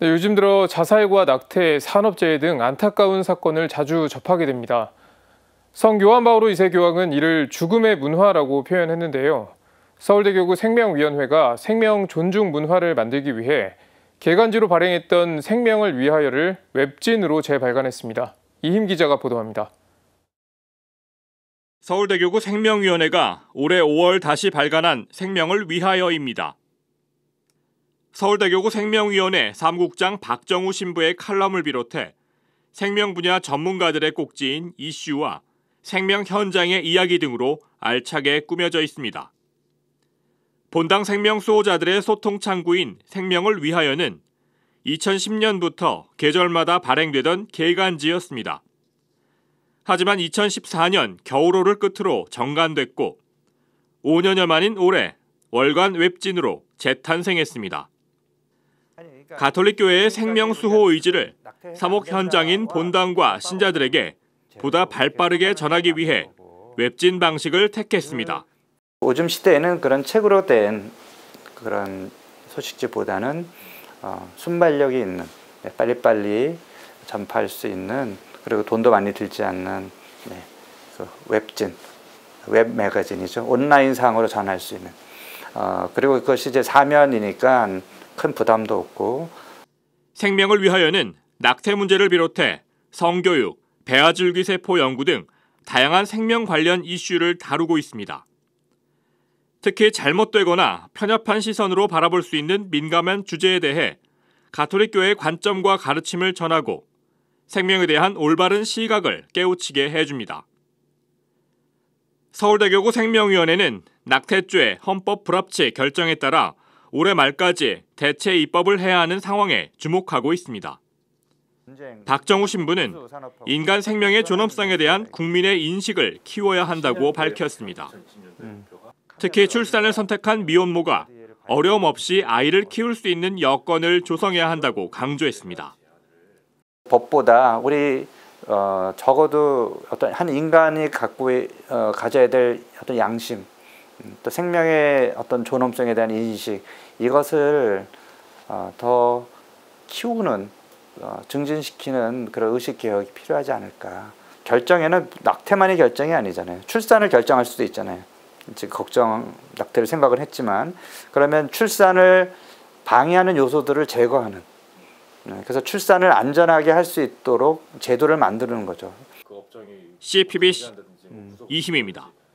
네, 요즘 들어 자살과 낙태, 산업재해 등 안타까운 사건을 자주 접하게 됩니다. 성 요한 바오로 2세 교황은 이를 죽음의 문화라고 표현했는데요. 서울대교구 생명위원회가 생명 존중 문화를 만들기 위해 개간지로 발행했던 생명을 위하여를 웹진으로 재발간했습니다. 이힘 기자가 보도합니다. 서울대교구 생명위원회가 올해 5월 다시 발간한 생명을 위하여입니다. 서울대교구 생명위원회 사무국장 박정우 신부의 칼럼을 비롯해 생명 분야 전문가들의 꼭지인 이슈와 생명 현장의 이야기 등으로 알차게 꾸며져 있습니다. 본당 생명 수호자들의 소통 창구인 생명을 위하여는 2010년부터 계절마다 발행되던 개간지였습니다. 하지만 2014년 겨울호를 끝으로 정간됐고 5년여 만인 올해 월간 웹진으로 재탄생했습니다. 그러니까 가톨릭 교회의 그러니까 생명 그러니까 수호 의지를 사목 현장인 본당과 신자들에게 보다 발빠르게 전하기 위해 웹진 방식을 택했습니다. 요즘 시대에는 그런 책으로 된 그런 소식지보다는 어, 순발력이 있는 네, 빨리빨리 전파할 수 있는 그리고 돈도 많이 들지 않는 네, 그 웹진 웹 매거진이죠 온라인 상으로 전할 수 있는 어, 그리고 그것이 이제 사면이니까 큰 부담도 없고 생명을 위하여는 낙태 문제를 비롯해 성교육, 배아줄기 세포 연구 등 다양한 생명 관련 이슈를 다루고 있습니다. 특히 잘못되거나 편협한 시선으로 바라볼 수 있는 민감한 주제에 대해 가톨릭교의 관점과 가르침을 전하고 생명에 대한 올바른 시각을 깨우치게 해줍니다. 서울대교구 생명위원회는 낙태죄 헌법 불합치 결정에 따라 올해 말까지 대체 입법을 해야 하는 상황에 주목하고 있습니다. 박정우 신부는 인간 생명의 존엄성에 대한 국민의 인식을 키워야 한다고 밝혔습니다. 특히 출산을 선택한 미혼모가 어려움 없이 아이를 키울 수 있는 여건을 조성해야 한다고 강조했습니다. 법보다 우리 어, 적어도 어떤 한 인간이 갖고 어, 가져야 될 어떤 양심 음, 또 생명의 어떤 존엄성에 대한 인식 이것을 어, 더 키우는 어, 증진시키는 그런 의식 개혁이 필요하지 않을까. 결정에는 낙태만이 결정이 아니잖아요. 출산을 결정할 수도 있잖아요. 지금 걱정 낙태를 생각을 했지만 그러면 출산을 방해하는 요소들을 제거하는 네, 그래서 출산을 안전하게 할 수 있도록 제도를 만드는 거죠. 그 CPB 음. 이희입니다